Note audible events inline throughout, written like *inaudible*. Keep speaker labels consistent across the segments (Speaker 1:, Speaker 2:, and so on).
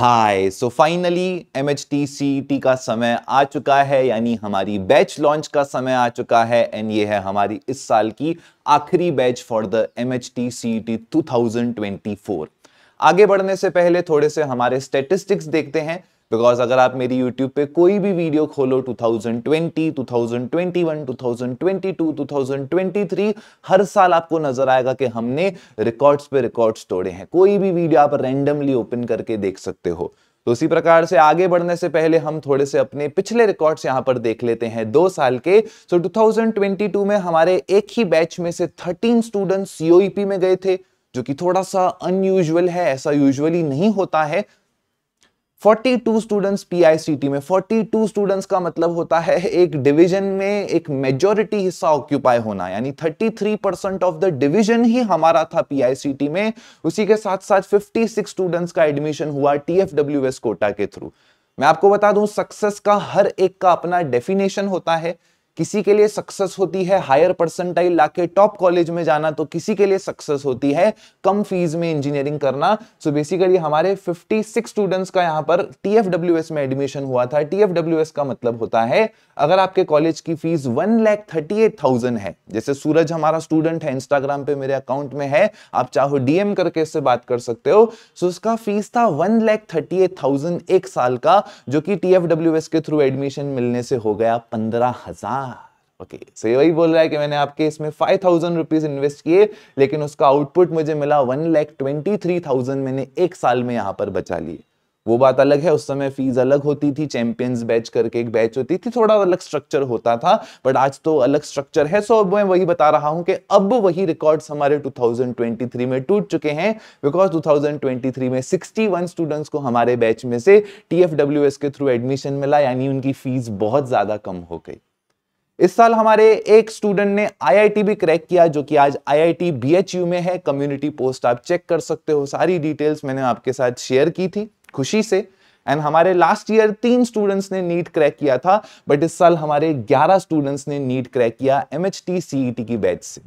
Speaker 1: हाय so finally M H T C T का समय आ चुका है यानी हमारी बैच लॉन्च का समय आ चुका है एंड ये है हमारी इस साल की आखिरी batch for the M H T C T two thousand twenty four आगे बढ़ने से पहले थोड़े से हमारे स्टेटिस्टिक्स देखते हैं बिकॉज अगर आप मेरी यूट्यूब पे कोई भी वीडियो खोलो 2020, 2021, 2022, 2023 हर साल आपको नजर आएगा कि हमने रिकॉर्ड्स पे रिकॉर्ड्स तोड़े हैं कोई भी वीडियो आप रेंडमली ओपन करके देख सकते हो तो उसी प्रकार से आगे बढ़ने से पहले हम थोड़े से अपने पिछले रिकॉर्ड्स यहाँ पर देख लेते हैं दो साल के सो so, 2022 में हमारे एक ही बैच में से 13 स्टूडेंट्स सीओईपी में गए थे जो कि थोड़ा सा अनयूजुअल है ऐसा यूजुअली नहीं होता है 42 स्टूडेंट्स पीआईसीटी में 42 स्टूडेंट्स का मतलब होता है एक डिवीजन में एक मेजोरिटी हिस्सा ऑक्यूपाई होना यानी 33 परसेंट ऑफ द डिवीजन ही हमारा था पीआईसीटी में उसी के साथ साथ 56 स्टूडेंट्स का एडमिशन हुआ टीएफडब्ल्यूएस कोटा के थ्रू मैं आपको बता दूं सक्सेस का हर एक का अपना डेफिनेशन होता है किसी के लिए सक्सेस होती है हायर परसेंटाइल लाके टॉप कॉलेज में जाना तो किसी के लिए सक्सेस होती है कम फीस में इंजीनियरिंग करना सो so बेसिकली हमारे 56 स्टूडेंट्स का यहाँ पर टीएफडब्ल्यूएस में एडमिशन हुआ था टीएफडब्ल्यूएस का मतलब होता है अगर आपके कॉलेज की fees one lakh thirty eight thousand है जैसे सूरज हमारा स्टूडेंट है इंस्टाग्राम पे मेरे अकाउंट में है आप चाहो डीएम करके इससे बात कर सकते हो सो so उसका फीस था one lakh thirty eight thousand एक साल का जो कि टीएफडब्ल्यूएस के थ्रू एडमिशन मिलने से हो गया पंद्रह हजार ओके सो ये वही बोल रहा है कि मैंने आपके इसमें फाइव थाउजेंड रुपीज इन्वेस्ट किए लेकिन उसका आउटपुट मुझे मिला one lakh twenty three thousand मैंने एक साल में यहाँ पर बचा लिए वो बात अलग है उस समय फीस अलग होती थी चैंपियंस बैच करके एक बैच होती थी थोड़ा अलग स्ट्रक्चर होता था बट आज तो अलग स्ट्रक्चर है सो अब मैं वही बता रहा हूं कि अब वही रिकॉर्ड्स हमारे 2023 में टूट चुके हैं बिकॉज 2023 में 61 स्टूडेंट्स को हमारे बैच में से टी के थ्रू एडमिशन मिला यानी उनकी फीस बहुत ज्यादा कम हो गई इस साल हमारे एक स्टूडेंट ने आईआईटी भी क्रैक किया जो कि आज आईआईटी बीएचयू में है कम्युनिटी पोस्ट आप चेक कर सकते हो सारी डिटेल्स मैंने आपके साथ शेयर की थी खुशी से एंड हमारे लास्ट ईयर तीन स्टूडेंट्स ने नीट क्रैक किया था बट इस साल हमारे 11 स्टूडेंट्स ने नीट क्रैक किया एमएचटी सीईटी e की बैच से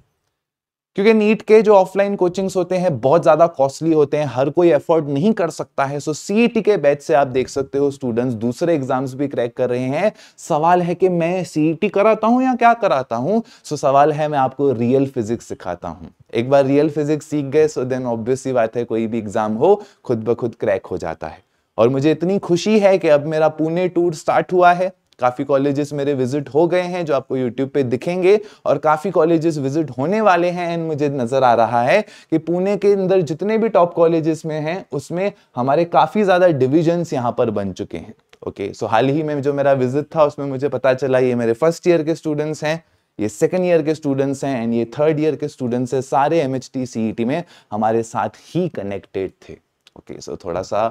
Speaker 1: क्योंकि नीट के जो ऑफलाइन कोचिंग्स होते हैं बहुत ज्यादा कॉस्टली होते हैं हर कोई एफोर्ड नहीं कर सकता है सो सीईटी e के बैच से आप देख सकते हो स्टूडेंट्स दूसरे एग्जाम्स भी क्रैक कर रहे हैं सवाल है कि मैं सीईटी e कराता हूं या क्या कराता हूं सो सवाल है मैं आपको रियल फिजिक्स सिखाता हूं एक बार रियल फिजिक्स सीख गए सो देन ऑब्वियसली बात है कोई भी एग्जाम हो खुद ब खुद क्रैक हो जाता है और मुझे इतनी खुशी है कि अब मेरा पुणे टूर स्टार्ट हुआ है काफ़ी कॉलेजेस मेरे विजिट हो गए हैं जो आपको यूट्यूब पे दिखेंगे और काफ़ी कॉलेजेस विजिट होने वाले हैं एंड मुझे नज़र आ रहा है कि पुणे के अंदर जितने भी टॉप कॉलेजेस में हैं उसमें हमारे काफ़ी ज़्यादा डिविजन्स यहाँ पर बन चुके हैं ओके सो हाल ही में जो मेरा विजिट था उसमें मुझे पता चला ये मेरे फर्स्ट ईयर के स्टूडेंट्स हैं ये सेकेंड ईयर के स्टूडेंट्स हैं एंड ये थर्ड ईयर के स्टूडेंट्स हैं सारे एम एच e में हमारे साथ ही कनेक्टेड थे ओके okay, सो so थोड़ा सा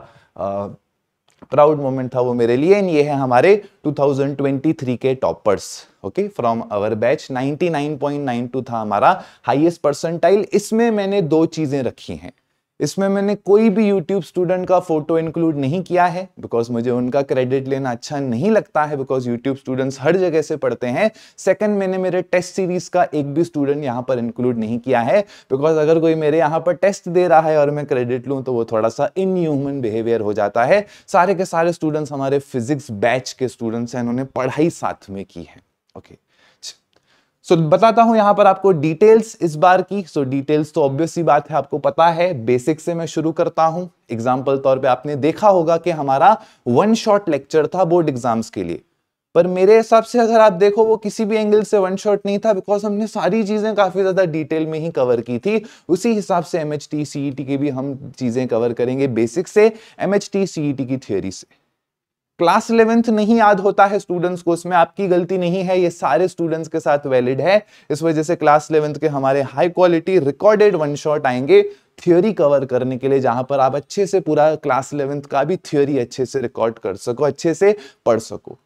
Speaker 1: प्राउड मोमेंट था वो मेरे लिए एंड ये है हमारे 2023 के toppers okay from our batch 99.92 था हमारा हाईएस्ट परसेंटाइल इसमें मैंने दो चीजें रखी हैं इसमें मैंने कोई भी यूट्यूब स्टूडेंट का फोटो इंक्लूड नहीं किया है बिकॉज मुझे उनका क्रेडिट लेना अच्छा नहीं लगता है बिकॉज यूट्यूब स्टूडेंट्स हर जगह से पढ़ते हैं सेकंड मैंने मेरे टेस्ट सीरीज का एक भी स्टूडेंट यहाँ पर इंक्लूड नहीं किया है बिकॉज अगर कोई मेरे यहाँ पर टेस्ट दे रहा है और मैं क्रेडिट लूँ तो वो थोड़ा सा इनह्यूमन बिहेवियर हो जाता है सारे के सारे स्टूडेंट्स हमारे फिजिक्स बैच के स्टूडेंट्स हैं उन्होंने पढ़ाई साथ में की है ओके okay. सो so, बताता हूं यहां पर आपको डिटेल्स इस बार की सो so, डिटेल्स तो ऑब्वियसली बात है आपको पता है बेसिक से मैं शुरू करता हूं एग्जाम्पल तौर पे आपने देखा होगा कि हमारा वन शॉट लेक्चर था बोर्ड एग्जाम्स के लिए पर मेरे हिसाब से अगर आप देखो वो किसी भी एंगल से वन शॉट नहीं था बिकॉज हमने सारी चीज़ें काफ़ी ज़्यादा डिटेल में ही कवर की थी उसी हिसाब से एम एच टी की भी हम चीज़ें कवर करेंगे बेसिक से एम एच टी की थियोरी से क्लास इलेवेंथ नहीं याद होता है स्टूडेंट्स को इसमें आपकी गलती नहीं है ये सारे स्टूडेंट्स के साथ वैलिड है इस वजह से क्लास इलेवेंथ के हमारे high quality recorded one shot आएंगे थ्योरी कवर करने के लिए जहां पर आप अच्छे से पूरा क्लास इलेवेंथ का भी थ्योरी अच्छे से रिकॉर्ड कर सको अच्छे से पढ़ सको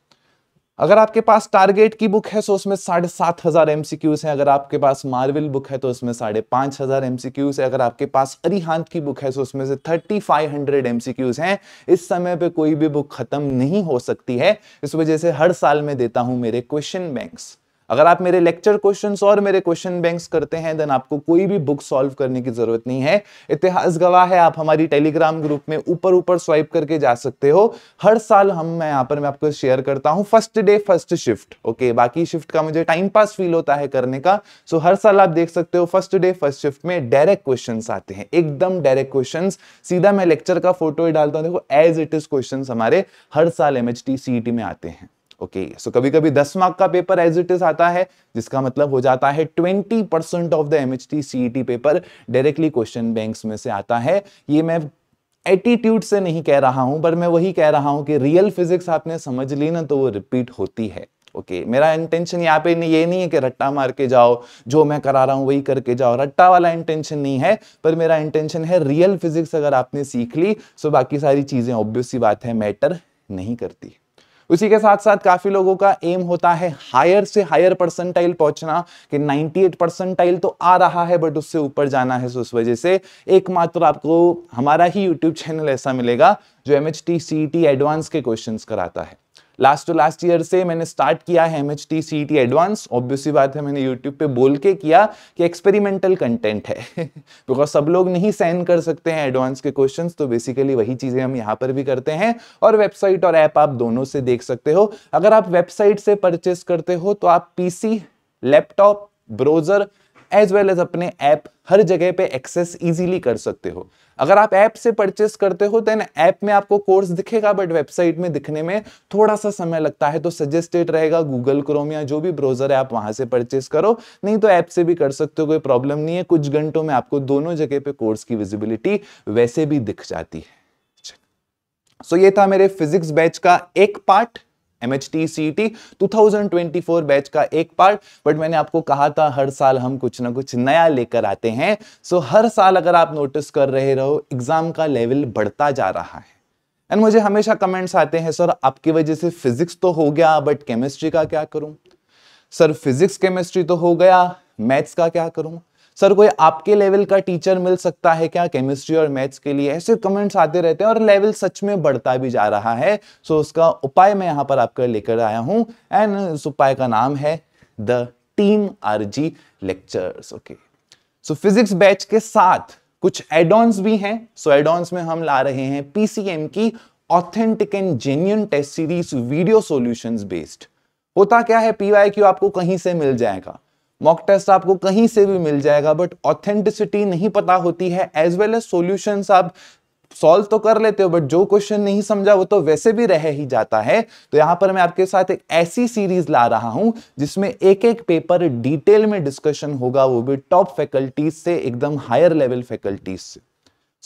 Speaker 1: अगर आपके पास टारगेट की बुक है तो उसमें साढ़े सात हजार एमसीक्यूज हैं अगर आपके पास मार्वल बुक है तो उसमें साढ़े पांच हजार एमसीक्यूज है अगर आपके पास अरिहांत की बुक है तो उसमें से थर्टी फाइव हंड्रेड एमसीक्यूज हैं इस समय पे कोई भी बुक खत्म नहीं हो सकती है इस वजह से हर साल में देता हूं मेरे क्वेश्चन बैंक्स अगर आप मेरे लेक्चर क्वेश्चंस और मेरे क्वेश्चन बैंक्स करते हैं देन आपको कोई भी बुक सॉल्व करने की जरूरत नहीं है इतिहास गवाह है आप हमारी टेलीग्राम ग्रुप में ऊपर ऊपर स्वाइप करके जा सकते हो हर साल हम मैं यहाँ पर मैं आपको शेयर करता हूँ first day first shift okay बाकी शिफ्ट का मुझे टाइम पास फील होता है करने का सो हर साल आप देख सकते हो फर्स्ट डे फर्स्ट शिफ्ट में डायरेक्ट क्वेश्चन आते हैं एकदम डायरेक्ट क्वेश्चन सीधा मैं लेक्चर का फोटो ही डालता हूँ देखो एज इट इज क्वेश्चन हमारे हर साल एम एच e में आते हैं ओके okay, सो so कभी कभी दस मार्क का पेपर एज इट इज आता है जिसका मतलब हो जाता है twenty percent of the M H T C T paper directly question banks में से आता है ये मैं एटीट्यूड से नहीं कह रहा हूं पर मैं वही कह रहा हूं कि रियल फिजिक्स आपने समझ ली ना तो वो रिपीट होती है ओके okay, मेरा इंटेंशन यहाँ पे ये नहीं है कि रट्टा मार के जाओ जो मैं करा रहा हूँ वही करके जाओ रट्टा वाला इंटेंशन नहीं है पर मेरा इंटेंशन है रियल फिजिक्स अगर आपने सीख ली सो तो बाकी सारी चीज़ें ऑब्वियस बात है मैटर नहीं करती उसी के साथ साथ काफी लोगों का एम होता है हायर से हायर परसेंटाइल पहुंचना कि 98 परसेंटाइल तो आ रहा है बट उससे ऊपर जाना है सो उस वजह से एकमात्र आपको हमारा ही यूट्यूब चैनल ऐसा मिलेगा जो M H T C T advance के क्वेश्चन कराता है लास्ट टू लास्ट ईयर से मैंने स्टार्ट किया है M H T C T advance obviously बात है मैंने यूट्यूब पे बोल के किया कि एक्सपेरिमेंटल कंटेंट है बिकॉज *laughs* सब लोग नहीं सेंड कर सकते हैं एडवांस के क्वेश्चंस तो बेसिकली वही चीज़ें हम यहाँ पर भी करते हैं और वेबसाइट और ऐप आप दोनों से देख सकते हो अगर आप वेबसाइट से परचेस करते हो तो आप PC laptop browser as well as अपने ऐप हर जगह पे एक्सेस इजीली कर सकते हो अगर आप ऐप से परचेस करते हो देन ऐप में आपको कोर्स दिखेगा बट वेबसाइट में दिखने में थोड़ा सा समय लगता है तो सजेस्टेड रहेगा गूगल क्रोम या जो भी ब्राउजर है आप वहां से परचेस करो नहीं तो ऐप से भी कर सकते हो कोई प्रॉब्लम नहीं है कुछ घंटों में आपको दोनों जगह पे कोर्स की विजिबिलिटी वैसे भी दिख जाती है सो so, ये था मेरे फिजिक्स बैच का एक पार्ट एमएचटी 2024 बैच का एक पार्ट बट मैंने आपको कहा था हर साल हम कुछ ना कुछ नया लेकर आते हैं सो so, हर साल अगर आप नोटिस कर रहे रहो एग्जाम का लेवल बढ़ता जा रहा है एंड मुझे हमेशा कमेंट्स आते हैं सर आपकी वजह से फिजिक्स तो हो गया बट केमिस्ट्री का क्या करूं सर फिजिक्स केमिस्ट्री तो हो गया मैथ्स का क्या करूं सर कोई आपके लेवल का टीचर मिल सकता है क्या केमिस्ट्री और मैथ्स के लिए ऐसे कमेंट्स आते रहते हैं और लेवल सच में बढ़ता भी जा रहा है सो so, उसका उपाय मैं यहाँ पर आपका लेकर आया हूँ एंड उस उपाय का नाम है the team G lectures okay so physics batch के साथ कुछ एडॉन्स भी हैं सो एडॉन्स में हम ला रहे हैं पीसीएम की authentic and genuine test series video solutions based होता क्या है पीवाई क्यू आपको कहीं से मिल जाएगा मॉक टेस्ट आपको कहीं से भी मिल जाएगा बट ऑथेंटिसिटी नहीं पता होती है एज वेल एज सोल्यूशन आप सॉल्व तो कर लेते हो बट जो क्वेश्चन नहीं समझा वो तो वैसे भी रह ही जाता है तो यहां पर मैं आपके साथ एक ऐसी सीरीज ला रहा हूं जिसमें एक एक पेपर डिटेल में डिस्कशन होगा वो भी टॉप फैकल्टीज से एकदम हायर लेवल फैकल्टीज से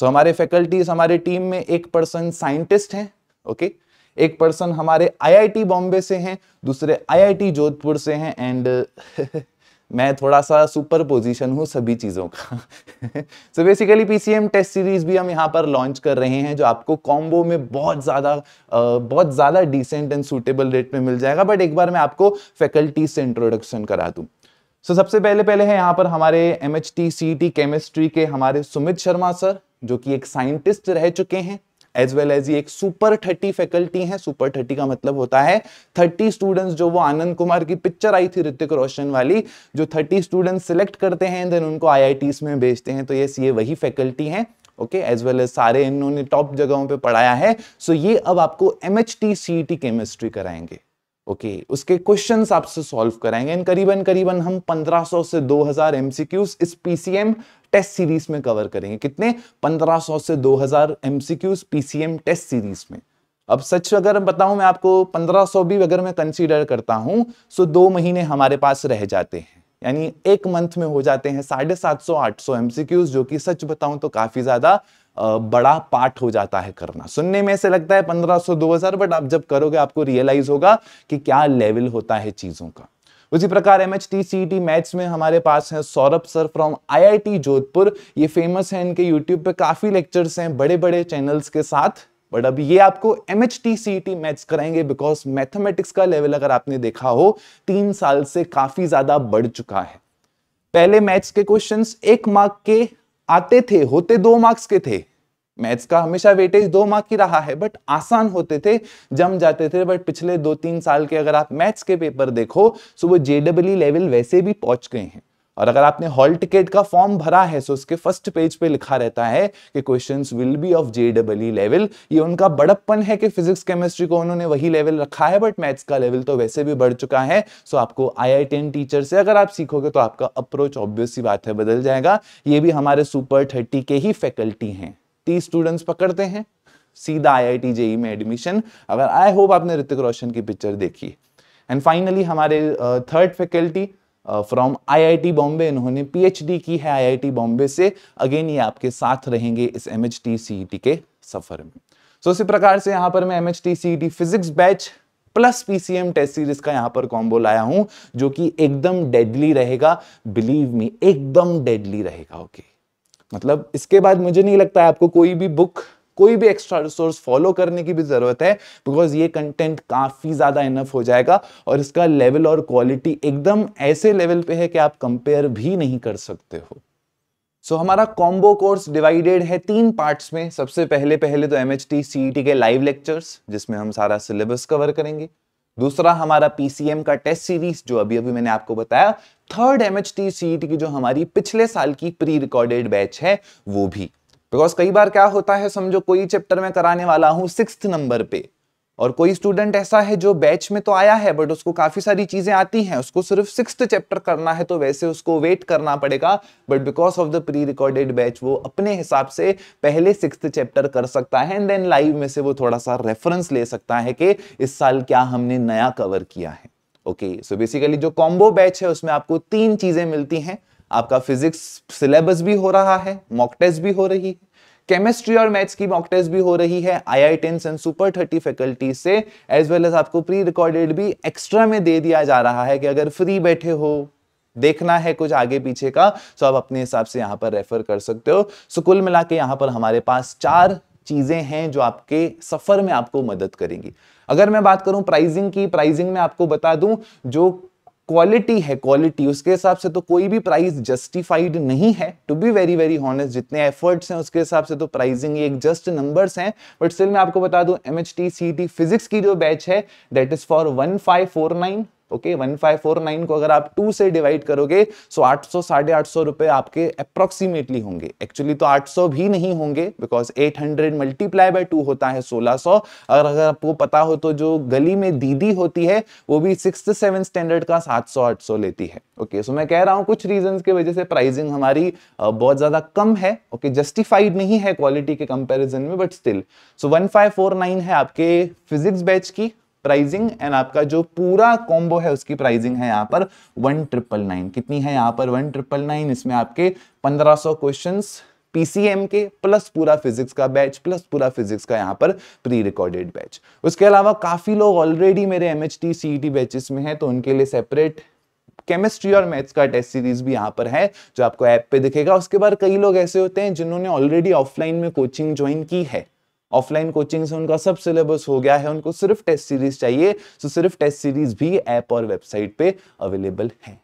Speaker 1: सो हमारे फैकल्टीज हमारे टीम में एक पर्सन साइंटिस्ट है ओके एक पर्सन हमारे आई बॉम्बे से हैं दूसरे आई जोधपुर से हैं एंड *laughs* मैं थोड़ा सा सुपर पोजिशन हूँ सभी चीज़ों का so basically PCM test series भी हम यहाँ पर लॉन्च कर रहे हैं जो आपको कॉम्बो में बहुत ज़्यादा बहुत ज़्यादा डिसेंट एंड सुटेबल रेट में मिल जाएगा बट एक बार मैं आपको फैकल्टीज से इंट्रोडक्शन करा दूँ सो so, सबसे पहले पहले है यहाँ पर हमारे M H T C T chemistry के हमारे सुमित शर्मा सर जो कि एक साइंटिस्ट रह चुके हैं एज वेल एज ये एक सुपर थर्टी फैकल्टी है सुपर थर्टी का मतलब होता है थर्टी स्टूडेंट्स जो वो आनंद कुमार की पिक्चर आई थी ऋतिक रोशन वाली जो थर्टी स्टूडेंट्स सिलेक्ट करते हैं देन उनको आई में भेजते हैं तो ये ये वही फैकल्टी है ओके एज वेल एज सारे इन्होंने टॉप जगहों पे पढ़ाया है सो so ये अब आपको M H T C T chemistry कराएंगे ओके okay, उसके क्वेश्चन आपसे सॉल्व कराएंगे इन करीबन करीबन हम 1500 से 2000 हजार एमसीक्यूज इस पीसीएम टेस्ट सीरीज में कवर करेंगे कितने 1500 से 2000 हजार एमसीक्यूज पीसीएम टेस्ट सीरीज में अब सच अगर बताऊं मैं आपको 1500 भी अगर मैं कंसीडर करता हूं सो तो दो महीने हमारे पास रह जाते हैं यानी एक मंथ में हो जाते हैं साढ़े सात सौ आठ सौ एमसीक्यूज जो कि सच बताऊं तो काफी ज्यादा बड़ा पार्ट हो जाता है करना सुनने में ऐसे लगता है 1500 2000 बट आप जब करोगे आपको रियलाइज होगा कि क्या लेवल होता है चीजों का उसी प्रकार M H T C T maths में हमारे पास हैं Saurabh sir from IIT Jodhpur ये फेमस हैं इनके यूट्यूब पे काफी लेक्चर्स हैं बड़े बड़े चैनल्स के साथ बट अब ये आपको M H T C T maths कराएंगे बिकॉज मैथमेटिक्स का लेवल अगर आपने देखा हो तीन साल से काफी ज्यादा बढ़ चुका है पहले मैथ्स के क्वेश्चंस एक मार्क के आते थे होते दो मार्क्स के थे मैथ्स का हमेशा वेटेज दो मार्क की रहा है बट आसान होते थे जम जाते थे बट पिछले दो तीन साल के अगर आप मैथ्स के पेपर देखो तो वो जेडब्ल्यू लेवल वैसे भी पहुंच गए हैं और अगर आपने हॉल टिकट का फॉर्म भरा है सो उसके फर्स्ट पेज पे लिखा रहता है कि questions will be of J double level ये उनका बड़प्पन है कि फिजिक्स केमिस्ट्री को उन्होंने वही लेवल रखा है बट मैथ्स का लेवल तो वैसे भी बढ़ चुका है सो आपको आई टीचर से अगर आप सीखोगे तो आपका अप्रोच ऑब्वियस ही बात है बदल जाएगा ये भी हमारे सुपर थर्टी के ही फैकल्टी हैं 30 स्टूडेंट्स पकड़ते हैं सीधा आई आई टी जेई में एडमिशन अगर आई होप आपने ऋतिक रोशन की पिक्चर देखी एंड फाइनली हमारे third faculty from IIT Bombay इन्होंने पीएचडी की है आईआईटी बॉम्बे से अगेन ये आपके साथ रहेंगे इस M H T C T के सफर में सो so, इसी प्रकार से यहाँ पर मैं M H T C T physics batch plus PCM test series का यहाँ पर कॉम्बो लाया हूँ जो कि एकदम डेडली रहेगा बिलीव मी एकदम डेडली रहेगा ओके okay? मतलब इसके बाद मुझे नहीं लगता है आपको कोई भी बुक कोई भी एक्स्ट्रा रिसोर्स फॉलो करने की भी ज़रूरत है बिकॉज ये कंटेंट काफ़ी ज़्यादा इनफ हो जाएगा और इसका लेवल और क्वालिटी एकदम ऐसे लेवल पे है कि आप कंपेयर भी नहीं कर सकते हो सो so, हमारा कॉम्बो कोर्स डिवाइडेड है तीन पार्ट्स में सबसे पहले पहले तो एम एच e के लाइव लेक्चर्स जिसमें हम सारा सिलेबस कवर करेंगे दूसरा हमारा पीसीएम का टेस्ट सीरीज जो अभी अभी मैंने आपको बताया थर्ड एम एच की जो हमारी पिछले साल की प्री रिकॉर्डेड बैच है वो भी बिकॉज कई बार क्या होता है समझो कोई चैप्टर में कराने वाला हूं सिक्स नंबर पे और कोई स्टूडेंट ऐसा है जो बैच में तो आया है बट उसको काफी सारी चीजें आती हैं उसको सिर्फ सिक्स चैप्टर करना है तो वैसे उसको वेट करना पड़ेगा but because of the pre recorded batch वो अपने हिसाब से पहले सिक्स चैप्टर कर सकता है एंड देन लाइव में से वो थोड़ा सा रेफरेंस ले सकता है कि इस साल क्या हमने नया कवर किया है ओके सो बेसिकली जो कॉम्बो बैच है उसमें आपको तीन चीजें मिलती हैं आपका फिजिक्स सिलेबस भी हो रहा है मॉक टेस्ट भी हो रही है केमिस्ट्री और मैथ्स की मॉक टेस्ट भी हो रही है IITians and super thirty faculty से एज वेल एज आपको प्री रिकॉर्डेड भी एक्स्ट्रा में दे दिया जा रहा है कि अगर फ्री बैठे हो देखना है कुछ आगे पीछे का सो तो आप अपने हिसाब से यहाँ पर रेफर कर सकते हो सो कुल मिला के यहाँ पर हमारे पास चार चीज़ें हैं जो आपके सफ़र में आपको मदद करेंगी अगर मैं बात करूं प्राइसिंग की प्राइसिंग में आपको बता दूं जो क्वालिटी है क्वालिटी उसके हिसाब से तो कोई भी प्राइस जस्टिफाइड नहीं है to be very very honest जितने एफर्ट्स हैं उसके हिसाब से तो प्राइसिंग एक जस्ट नंबर्स हैं बट स्टिल मैं आपको बता दूं M H T C T physics की जो बैच है that is for one five four nine okay one five four nine को अगर आप टू से डिवाइड करोगे सो आठ सौ साढ़े आठ सौ रुपए आपके अप्रोक्सीमेटली होंगे एक्चुअली तो आठ सौ भी नहीं होंगे because eight hundred multiply by two होता है सोलह सौ अगर अगर आपको पता हो तो जो गली में दीदी होती है वो भी सिक्स सेवन स्टैंडर्ड का सात सौ आठ सौ लेती है ओके okay, सो so मैं कह रहा हूँ कुछ रीजन की वजह से प्राइजिंग हमारी बहुत ज्यादा कम है ओके okay, जस्टिफाइड नहीं है क्वालिटी के कंपेरिजन में but still so one five four nine है आपके फिजिक्स बैच की प्राइजिंग एंड आपका जो पूरा कॉम्बो है उसकी प्राइजिंग है यहाँ पर वन ट्रिपल नाइन कितनी है यहाँ पर वन ट्रिपल नाइन इसमें आपके पंद्रह सौ क्वेश्चन पीसीएम के प्लस पूरा फिजिक्स का बैच प्लस पूरा फिजिक्स का यहाँ पर प्री रिकॉर्डेड बैच उसके अलावा काफी लोग ऑलरेडी मेरे M H T C T batches में है तो उनके लिए सेपरेट केमिस्ट्री और मैथ्स का टेस्ट सीरीज भी यहाँ पर है जो आपको ऐप पे दिखेगा उसके बाद कई लोग ऐसे होते हैं जिन्होंने ऑलरेडी ऑफलाइन में कोचिंग ज्वाइन की है ऑफलाइन कोचिंग से उनका सब सिलेबस हो गया है उनको सिर्फ टेस्ट सीरीज चाहिए सो so सिर्फ टेस्ट सीरीज भी ऐप और वेबसाइट पे अवेलेबल है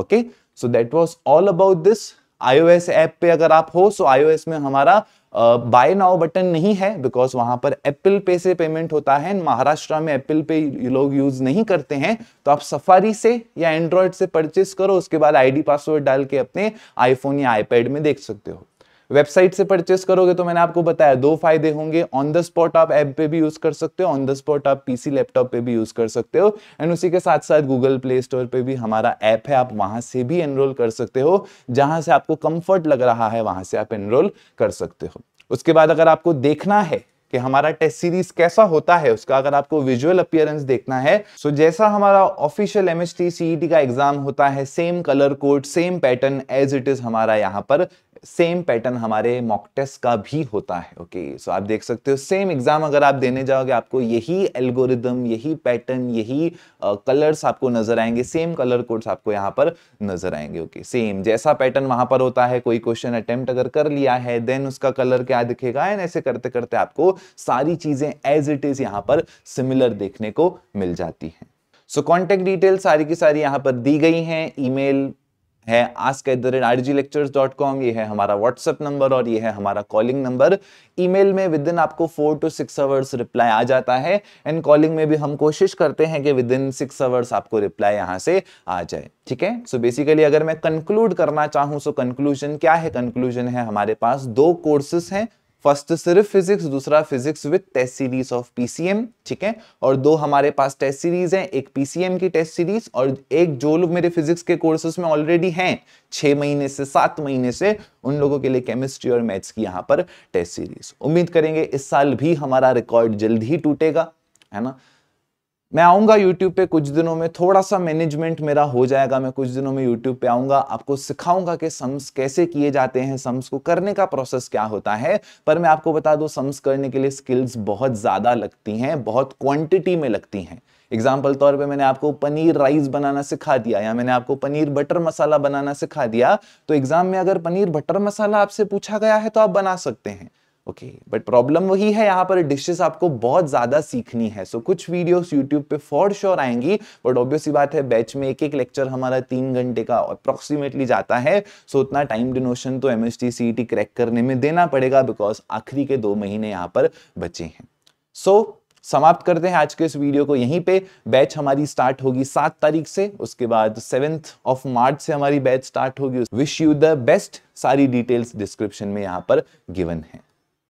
Speaker 1: okay so that was all about this iOS app पे अगर आप हो सो so आईओएस में हमारा बाय नाउ बटन नहीं है बिकॉज वहां पर एप्पल पे से पेमेंट होता है महाराष्ट्र में एप्पल पे लोग यूज नहीं करते हैं तो आप सफारी से या एंड्रॉयड से परचेस करो उसके बाद आईडी पासवर्ड डाल के अपने आईफोन या आईपैड में देख सकते हो वेबसाइट से परचेस करोगे तो मैंने आपको बताया दो फायदे होंगे ऑन द स्पॉट आप ऐप पे भी यूज कर सकते हो ऑन द स्पॉट आप पीसी लैपटॉप पे भी यूज कर सकते हो एंड उसी के साथ साथ गूगल प्ले स्टोर पे भी हमारा ऐप है आप वहां से भी एनरोल कर सकते हो जहां से आपको कंफर्ट लग रहा है वहां से आप एनरोल कर सकते हो उसके बाद अगर आपको देखना है कि हमारा टेस्ट सीरीज कैसा होता है उसका अगर आपको विजुअल अपियरेंस देखना है सो तो so जैसा हमारा ऑफिशियल एम एच का एग्जाम होता है same colour code same pattern as it is हमारा यहाँ पर सेम पैटर्न हमारे मॉक टेस्ट का भी होता है ओके okay? सो so, आप देख सकते हो सेम एग्जाम अगर आप देने जाओगे आपको यही एल्गोरिदम यही पैटर्न यही कलर्स uh, आपको नजर आएंगे सेम कलर कोड्स आपको यहाँ पर नजर आएंगे ओके okay? सेम जैसा पैटर्न वहां पर होता है कोई क्वेश्चन अटेम्प्ट अगर कर लिया है देन उसका कलर क्या दिखेगा एंड ऐसे करते करते आपको सारी चीजें एज इट इज यहाँ पर सिमिलर देखने को मिल जाती है सो कॉन्टेक्ट डिटेल सारी की सारी यहाँ पर दी गई हैं ईमेल है ask at the rate R G lectures dot com ये है हमारा व्हाट्सएप नंबर और ये है हमारा कॉलिंग नंबर ईमेल में विद इन आपको four to six hours reply आ जाता है एंड कॉलिंग में भी हम कोशिश करते हैं कि विद इन सिक्स आवर्स आपको रिप्लाई यहाँ से आ जाए ठीक है सो बेसिकली अगर मैं कंक्लूड करना चाहूँ सो कंक्लूजन क्या है कंक्लूजन है हमारे पास दो कोर्सेस हैं फर्स्ट सिर्फ फिजिक्स दूसरा physics with test series of PCM ठीक है और दो हमारे पास टेस्ट सीरीज हैं एक पीसीएम की टेस्ट सीरीज और एक जो लोग मेरे फिजिक्स के कोर्सेस में ऑलरेडी हैं छह महीने से सात महीने से उन लोगों के लिए केमिस्ट्री और मैथ्स की यहाँ पर टेस्ट सीरीज उम्मीद करेंगे इस साल भी हमारा रिकॉर्ड जल्द ही टूटेगा है ना मैं आऊंगा यूट्यूब पे कुछ दिनों में थोड़ा सा मैनेजमेंट मेरा हो जाएगा मैं कुछ दिनों में यूट्यूब पे आऊँगा आपको सिखाऊंगा कि सम्स कैसे किए जाते हैं सम्स को करने का प्रोसेस क्या होता है पर मैं आपको बता दूँ सम्स करने के लिए स्किल्स बहुत ज़्यादा लगती हैं बहुत क्वान्टिटी में लगती हैं एग्जाम्पल तौर पे मैंने आपको पनीर राइस बनाना सिखा दिया या मैंने आपको पनीर बटर मसाला बनाना सिखा दिया तो एग्जाम में अगर पनीर बटर मसाला आपसे पूछा गया है तो आप बना सकते हैं ओके बट प्रॉब्लम वही है यहाँ पर डिशेस आपको बहुत ज्यादा सीखनी है सो so, कुछ वीडियोस यूट्यूब पे फॉर श्योर आएंगी बट ऑब्वियसली बात है बैच में एक एक लेक्चर हमारा तीन घंटे का अप्रोक्सीमेटली जाता है सो so, उतना टाइम डिनोशन तो एम एस टी क्रैक करने में देना पड़ेगा बिकॉज आखिरी के दो महीने यहाँ पर बचे हैं सो so, समाप्त करते हैं आज के इस वीडियो को यहीं पे बैच हमारी स्टार्ट होगी सात तारीख से उसके बाद सेवेंथ ऑफ मार्च से हमारी बैच स्टार्ट होगी विश यू द बेस्ट सारी डिटेल्स डिस्क्रिप्शन में यहाँ पर गिवन है